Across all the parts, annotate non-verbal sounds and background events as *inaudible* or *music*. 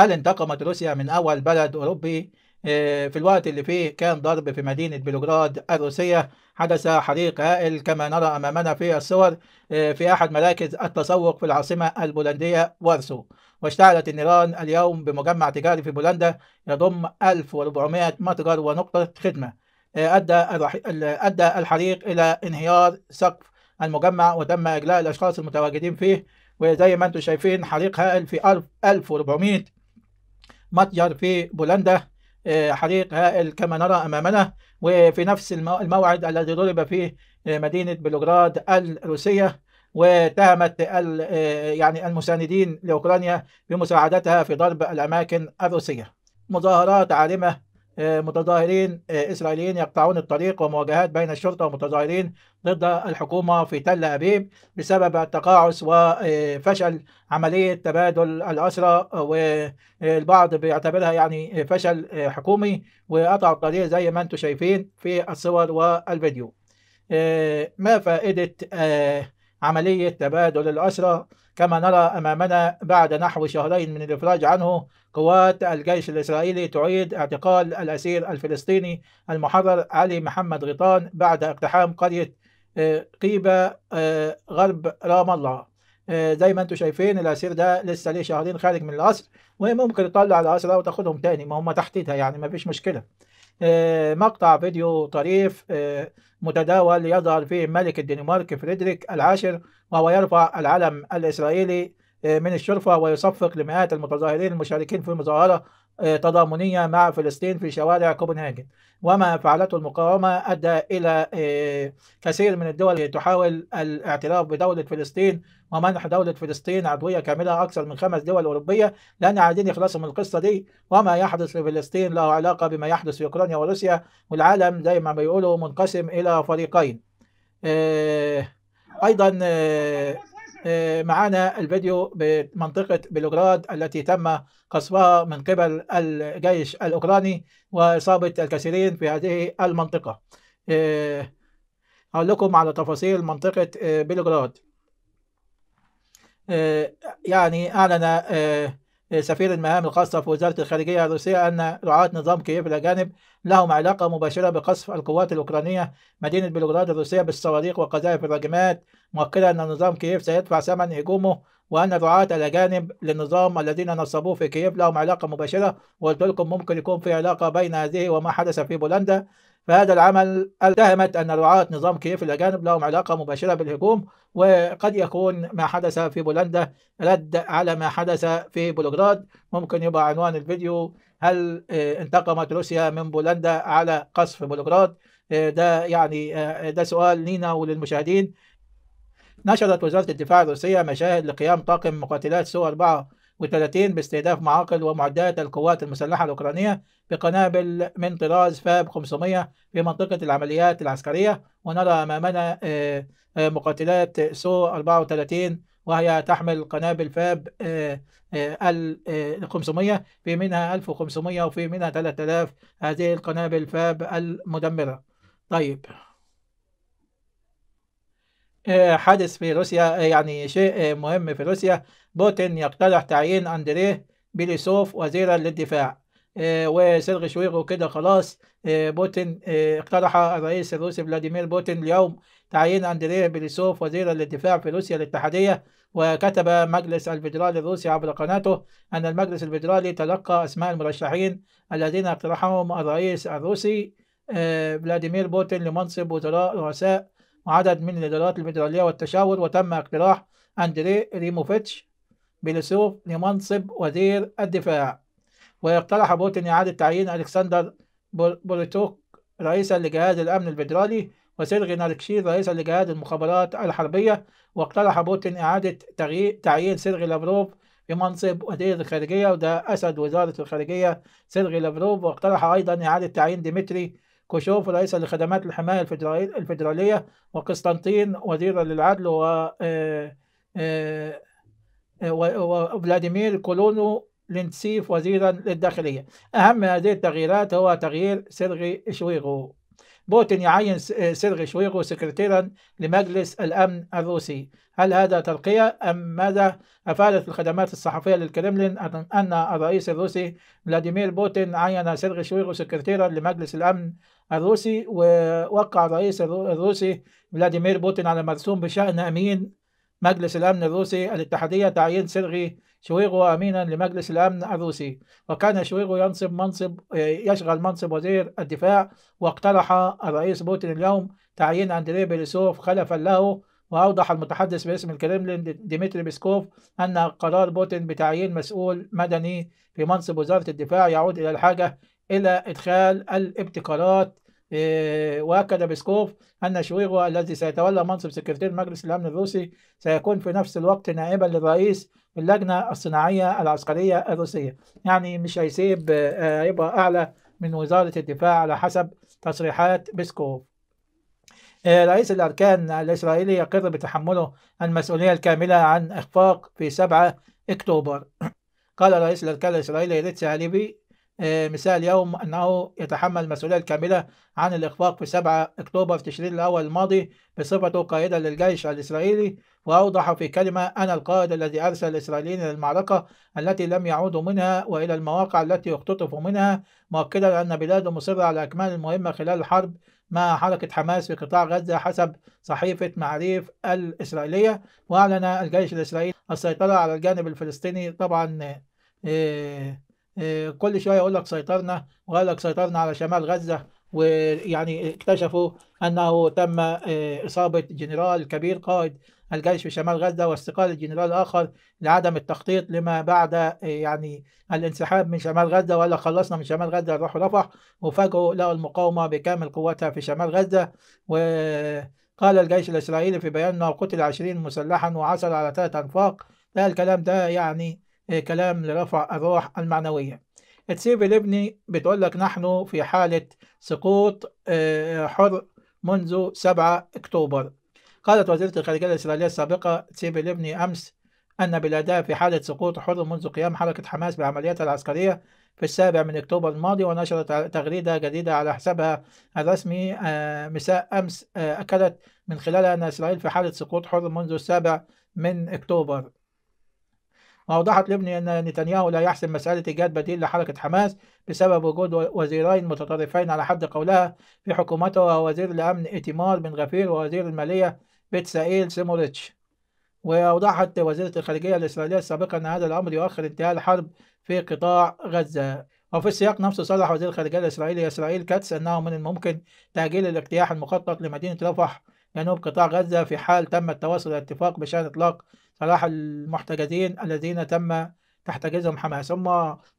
هل انتقمت روسيا من أول بلد أوروبي آه، في الوقت اللي فيه كان ضرب في مدينة بلوغراد الروسية حدث حريق هائل كما نرى أمامنا في الصور آه، في أحد مراكز التسوق في العاصمة البولندية وارسو واشتعلت النيران اليوم بمجمع تجاري في بولندا يضم 1400 متجر ونقطة خدمة آه، أدى, أدى الحريق إلى انهيار سقف المجمع وتم إجلاء الأشخاص المتواجدين فيه وزي ما أنتم شايفين حريق هائل في 1400 متجر في بولندا آه، حريق هائل كما نرى أمامنا وفي نفس الموعد الذي ضرب فيه آه، مدينة بلغراد الروسية واتهمت آه، يعني المساندين لأوكرانيا بمساعدتها في ضرب الأماكن الروسية مظاهرات عارمة آه، متظاهرين آه، إسرائيليين يقطعون الطريق ومواجهات بين الشرطة ومتظاهرين ضد الحكومة في تل أبيب بسبب التقاعس وفشل عملية تبادل الأسرى والبعض بيعتبرها يعني فشل حكومي وقطعوا الطريق زي ما أنتم شايفين في الصور والفيديو آه، ما فائدة عملية تبادل الأسرى كما نرى أمامنا بعد نحو شهرين من الإفراج عنه قوات الجيش الإسرائيلي تعيد اعتقال الأسير الفلسطيني المحرر علي محمد غيطان بعد اقتحام قرية آه، قيبة آه، غرب رام الله آه، زي ما انتم شايفين الاسير ده لسه ليه شهرين خارج من القصر وممكن يطلع الاسرى وتاخدهم تاني ما هم تحتيتها يعني ما فيش مشكله آه، مقطع فيديو طريف آه، متداول يظهر فيه ملك الدنمارك فريدريك العاشر وهو يرفع العلم الإسرائيلي آه، من الشرفة ويصفق لمئات المتظاهرين المشاركين في مظاهرة آه، تضامنية مع فلسطين في شوارع كوبنهاجن وما فعلته المقاومة أدى إلى آه، كثير من الدول تحاول الاعتراف بدولة فلسطين ومنح دولة فلسطين عضوية كاملة أكثر من خمس دول أوروبية لأن عايزين يخلصوا من القصة دي وما يحدث في فلسطين له علاقة بما يحدث في أوكرانيا وروسيا والعالم زي ما بيقولوا منقسم إلى فريقين آه، أيضا آه، معنا الفيديو بمنطقة بلغراد التي تم قصفها من قبل الجيش الأوكراني وإصابة الكثيرين في هذه المنطقة آه، أقول لكم على تفاصيل منطقة آه، بلغراد يعني أعلن سفير المهام الخاصة في وزارة الخارجية الروسية أن رعاة نظام كييف الأجانب لهم علاقة مباشرة بقصف القوات الأوكرانية مدينة بلغراد الروسية بالصواريخ وقذائف الراجمات مؤكدا أن نظام كييف سيدفع ثمن هجومه وأن رعاة الأجانب للنظام الذين نصبوه في كييف لهم علاقة مباشرة وقلت لكم ممكن يكون في علاقة بين هذه وما حدث في بولندا فهذا العمل اتهمت أن رعاة نظام كييف الأجانب لهم علاقة مباشرة بالهجوم وقد يكون ما حدث في بولندا رد على ما حدث في بلغراد ممكن يبقى عنوان الفيديو هل آه، انتقمت روسيا من بولندا على قصف بلغراد آه، ده يعني آه، ده سؤال لينا وللمشاهدين نشرت وزارة الدفاع الروسية مشاهد لقيام طاقم مقاتلات سو 4 و30 باستهداف معاقل ومعدات القوات المسلحة الأوكرانية بقنابل من طراز فاب 500 في منطقة العمليات العسكرية ونرى أمامنا آه، آه، مقاتلات سو 34 وهي تحمل قنابل فاب 500 في منها 1500 وفي منها 3000 هذه القنابل فاب المدمرة طيب آه، حادث في روسيا آه، يعني شيء آه، مهم في روسيا بوتين يقترح تعيين أندريه بيليسوف وزيرا للدفاع وسيرغي شويغو كده خلاص بوتين اقترح الرئيس الروسي فلاديمير بوتين اليوم تعيين أندريه بيليسوف وزيرا للدفاع في روسيا الاتحادية وكتب مجلس الفيدرالي الروسي عبر قناته أن المجلس الفيدرالي تلقى أسماء المرشحين الذين اقترحهم الرئيس الروسي فلاديمير بوتين لمنصب وزراء رؤساء عدد من الإدارات الفيدرالية والتشاور وتم اقتراح أندري ريموفيتش بيلسوف لمنصب وزير الدفاع ويقترح بوتين إعادة تعيين ألكسندر بوريتوك رئيسا لجهاز الأمن الفيدرالي وسيرغي ناركشير رئيسا لجهاز المخابرات الحربية واقترح بوتين إعادة تعيين سيرغي لافروف بمنصب وزير الخارجية وده أسد وزارة الخارجية سيرغي لافروف واقترح أيضا إعادة تعيين ديمتري كوشوف رئيسا لخدمات الحماية الفدراليه وقسطنطين وزيرا للعدل و آه، آه، آه، وفلاديمير كولونو لينسيف وزيرا للداخلية أهم هذه التغييرات هو تغيير سيرغي شويغو بوتين يعين سيرغي شويغو سكرتيرا لمجلس الأمن الروسي هل هذا ترقية أم ماذا أفادت الخدمات الصحفية للكرملين أن الرئيس الروسي فلاديمير بوتين عين سيرغي شويغو سكرتيرا لمجلس الأمن الروسي ووقع الرئيس الروسي فلاديمير بوتين على مرسوم بشأن أمين مجلس الأمن الروسي الاتحادية تعيين سيرغي شويغو أمينا لمجلس الأمن الروسي وكان شويغو ينصب منصب يشغل منصب وزير الدفاع واقترح الرئيس بوتين اليوم تعيين أندريه بيلسوف خلفا له وأوضح المتحدث باسم الكرملين ديمتري بيسكوف أن قرار بوتين بتعيين مسؤول مدني في منصب وزارة الدفاع يعود إلى الحاجة إلى إدخال الابتكارات آه، واكد بيسكوف أن شويغو الذي سيتولى منصب سكرتير مجلس الأمن الروسي سيكون في نفس الوقت نائبا للرئيس اللجنة الصناعية العسكرية الروسية يعني مش هيسيب آه، هيبقى أعلى من وزارة الدفاع على حسب تصريحات بيسكوف آه، رئيس الأركان الإسرائيلي يقر بتحمله المسؤولية الكاملة عن إخفاق في 7 أكتوبر *coughs* قال رئيس الأركان الإسرائيلي ريتسي هاليبي آه، مثال يوم أنه يتحمل المسؤولية الكاملة عن الإخفاق في 7 أكتوبر تشرين الأول الماضي بصفته قائدا للجيش الإسرائيلي وأوضح في كلمة أنا القائد الذي أرسل الإسرائيليين إلى المعركة التي لم يعودوا منها وإلى المواقع التي اختطفوا منها مؤكدا أن بلاده مصرة على إكمال المهمة خلال الحرب مع حركة حماس في قطاع غزة حسب صحيفة معريف الإسرائيلية وأعلن الجيش الإسرائيلي السيطرة على الجانب الفلسطيني طبعا إيه آه، كل شويه يقول لك سيطرنا وقال لك سيطرنا على شمال غزه ويعني اكتشفوا انه تم آه، اصابه جنرال كبير قائد الجيش في شمال غزه واستقاله جنرال اخر لعدم التخطيط لما بعد آه، يعني الانسحاب من شمال غزه ولا خلصنا من شمال غزه نروح رفح وفجأة لقوا المقاومه بكامل قوتها في شمال غزه و قال الجيش الإسرائيلي في بيان أنه قتل 20 مسلحا وعثر على ثلاث أنفاق ده الكلام ده يعني آه، كلام لرفع الروح المعنوية تسيب الابني بتقول لك نحن في حالة سقوط آه، حر منذ 7 أكتوبر قالت وزيرة الخارجية الإسرائيلية السابقة تسيب الابني أمس أن بلادها في حالة سقوط حر منذ قيام حركة حماس بعملياتها العسكرية في السابع من أكتوبر الماضي ونشرت تغريدة جديدة على حسابها الرسمي آه، مساء أمس أكدت من خلالها أن إسرائيل في حالة سقوط حر منذ السابع من أكتوبر أوضحت لبني أن نتنياهو لا يحسم مسألة إيجاد بديل لحركة حماس بسبب وجود وزيرين متطرفين على حد قولها في حكومته وهو وزير الأمن إيتمار بن غفير ووزير المالية سائيل سيموريتش وأوضحت وزيرة الخارجية الإسرائيلية السابقة أن هذا الأمر يؤخر انتهاء الحرب في قطاع غزة وفي السياق نفسه صرح وزير الخارجية الإسرائيلي إسرائيل كاتس أنه من الممكن تأجيل الاجتياح المخطط لمدينة رفح جنوب قطاع غزة في حال تم التواصل الاتفاق بشأن إطلاق فراح المحتجزين الذين تم تحتجزهم حماس ثم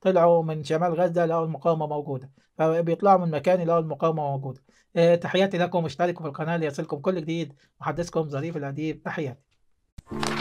طلعوا من شمال غزة لقوا المقاومة موجودة فبيطلعوا من مكان لقوا المقاومة موجودة أه تحياتي لكم اشتركوا في القناة ليصلكم كل جديد محدثكم ظريف الأديب تحياتي